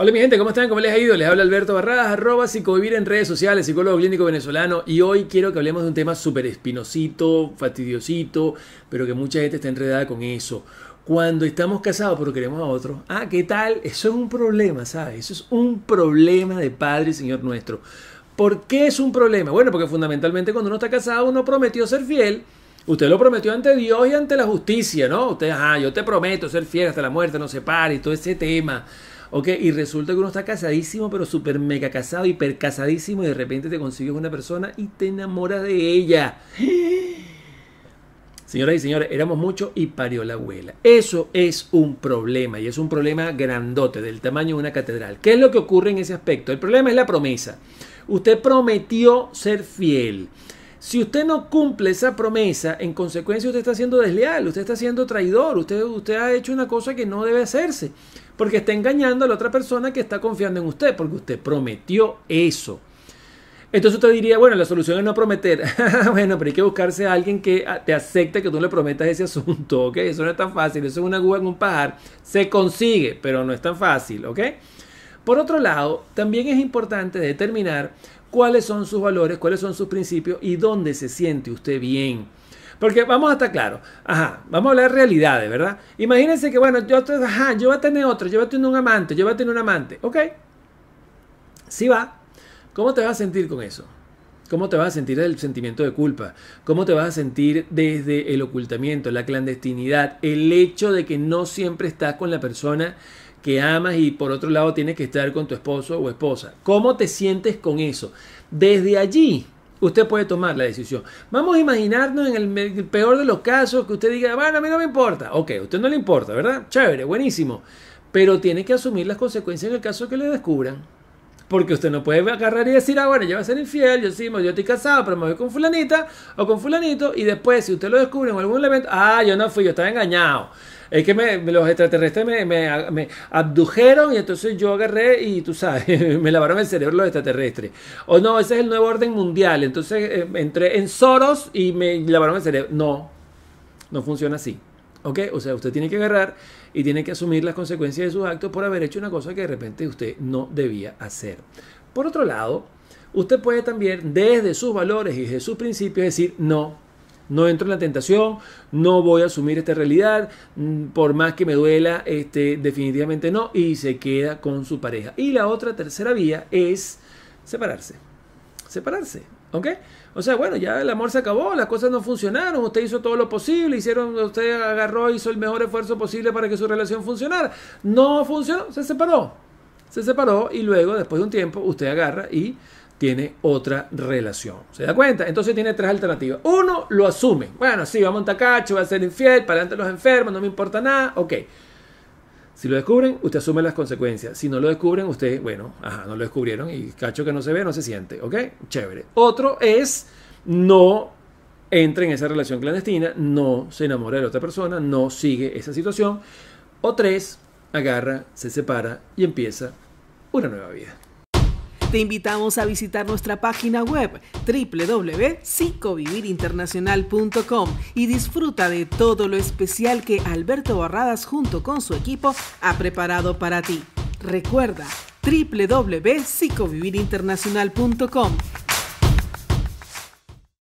Hola mi gente, ¿cómo están? ¿Cómo les ha ido? Les habla Alberto Barradas, arroba psicovivir en redes sociales, psicólogo clínico venezolano, y hoy quiero que hablemos de un tema súper espinosito, fastidiosito, pero que mucha gente está enredada con eso. Cuando estamos casados pero queremos a otro, ah, ¿qué tal? Eso es un problema, ¿sabes? Eso es un problema de Padre y Señor nuestro. ¿Por qué es un problema? Bueno, porque fundamentalmente cuando uno está casado uno prometió ser fiel, Usted lo prometió ante Dios y ante la justicia, ¿no? Usted, ah, yo te prometo ser fiel hasta la muerte, no se pare, y todo ese tema. Ok, y resulta que uno está casadísimo, pero súper mega casado, hiper casadísimo, y de repente te consigues una persona y te enamoras de ella. Señoras y señores, éramos muchos y parió la abuela. Eso es un problema y es un problema grandote, del tamaño de una catedral. ¿Qué es lo que ocurre en ese aspecto? El problema es la promesa. Usted prometió ser fiel. Si usted no cumple esa promesa, en consecuencia usted está siendo desleal, usted está siendo traidor, usted, usted ha hecho una cosa que no debe hacerse, porque está engañando a la otra persona que está confiando en usted, porque usted prometió eso. Entonces usted diría, bueno, la solución es no prometer. bueno, pero hay que buscarse a alguien que te acepte que tú le prometas ese asunto, ¿ok? Eso no es tan fácil, eso es una aguja en un pajar. Se consigue, pero no es tan fácil, ¿ok? Por otro lado, también es importante determinar cuáles son sus valores, cuáles son sus principios y dónde se siente usted bien. Porque vamos a estar claros. Ajá, vamos a hablar de realidades, ¿verdad? Imagínense que, bueno, yo, ajá, yo voy a tener otro, yo voy a tener un amante, yo voy a tener un amante. Ok. Si va. ¿Cómo te vas a sentir con eso? ¿Cómo te vas a sentir el sentimiento de culpa? ¿Cómo te vas a sentir desde el ocultamiento, la clandestinidad, el hecho de que no siempre estás con la persona que amas y por otro lado tienes que estar con tu esposo o esposa. ¿Cómo te sientes con eso? Desde allí usted puede tomar la decisión. Vamos a imaginarnos en el, peor de los casos que usted diga, bueno, a mí no me importa. Ok, a usted no le importa, ¿verdad? Chévere, buenísimo. Pero tiene que asumir las consecuencias en el caso que le descubran. Porque usted no puede agarrar y decir, ah, bueno, yo voy a ser infiel, yo sí, yo estoy casado, pero me voy con fulanita o con fulanito. Y después, si usted lo descubre en algún elemento, ah, yo no fui, yo estaba engañado. Es que los extraterrestres me, abdujeron y entonces yo agarré y tú sabes, me lavaron el cerebro los extraterrestres. O no, ese es el nuevo orden mundial. Entonces eh, entré en Soros y me lavaron el cerebro. No, no funciona así. ¿Ok? O sea, usted tiene que agarrar y tiene que asumir las consecuencias de sus actos por haber hecho una cosa que de repente usted no debía hacer. Por otro lado, usted puede también desde sus valores y desde sus principios decir no no entro en la tentación, no voy a asumir esta realidad, mm, por más que me duela, este, definitivamente no, y se queda con su pareja. Y la otra tercera vía es separarse. Separarse, ¿ok? O sea, bueno, ya el amor se acabó, las cosas no funcionaron, usted hizo todo lo posible, hicieron, usted agarró, hizo el mejor esfuerzo posible para que su relación funcionara. No funcionó, se separó. Se separó y luego, después de un tiempo, usted agarra y tiene otra relación. ¿Se da cuenta? Entonces tiene tres alternativas. Uno, lo asume. Bueno, sí, va a montar cacho, va a ser infiel, para adelante los enfermos, no me importa nada. Ok. Si lo descubren, usted asume las consecuencias. Si no lo descubren, usted, bueno, ajá, no lo descubrieron y cacho que no se ve, no se siente. ¿Ok? Chévere. Otro es no entre en esa relación clandestina, no se enamora de la otra persona, no sigue esa situación. O tres, agarra, se separa y empieza una nueva vida. Te invitamos a visitar nuestra página web www.psicovivirinternacional.com y disfruta de todo lo especial que Alberto Barradas junto con su equipo ha preparado para ti. Recuerda www.psicovivirinternacional.com